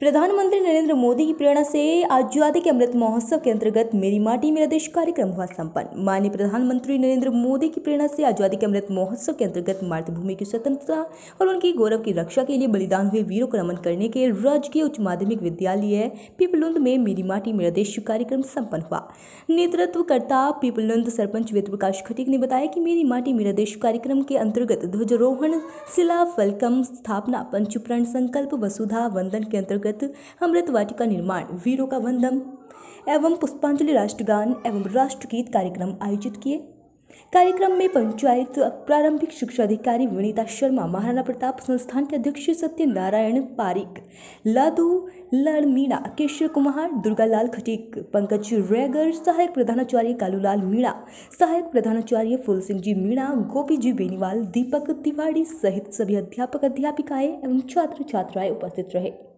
प्रधानमंत्री नरेंद्र मोदी की प्रेरणा से आजादी के अमृत महोत्सव के अंतर्गत मेरी माटी मेरा देश कार्यक्रम हुआ संपन्न माननीय प्रधानमंत्री नरेंद्र मोदी की प्रेरणा से आजादी के अमृत महोत्सव के अंतर्गत मातृभूमि की स्वतंत्रता और उनकी गौरव की रक्षा के लिए बलिदान हुए वीरों को नमन करने के राजकीय उच्च माध्यमिक विद्यालय पीपलुंद में मेरी माटी मेरा देश कार्यक्रम संपन्न हुआ नेतृत्वकर्ता पीपलुंद सरपंच वेद प्रकाश खटीक ने बताया कि मेरी माटी मेरा देश कार्यक्रम के अंतर्गत ध्वजारोहण शिला फलकम स्थापना पंचप्रण संकल्प वसुधा वंदन के अंतर्गत अंतर्गत अमृत वाटिका निर्माण वीरों का वंदन एवं पुष्पांजलि राष्ट्रगान एवं राष्ट्रगीत कार्यक्रम आयोजित किए कार्यक्रम में पंचायत प्रारंभिक शिक्षा अधिकारी विनीता शर्मा महाराणा प्रताप संस्थान के अध्यक्ष सत्यनारायण पारिक लादू लड़मीणा केशव कुमार दुर्गालाल खटीक पंकज रैगर सहायक प्रधानाचार्य कालूलाल मीणा सहायक प्रधानाचार्य फूल सिंह जी मीणा गोपी जी बेनीवाल दीपक तिवाड़ी सहित सभी अध्यापक अध्यापिकाएं एवं छात्र छात्राएं उपस्थित रहे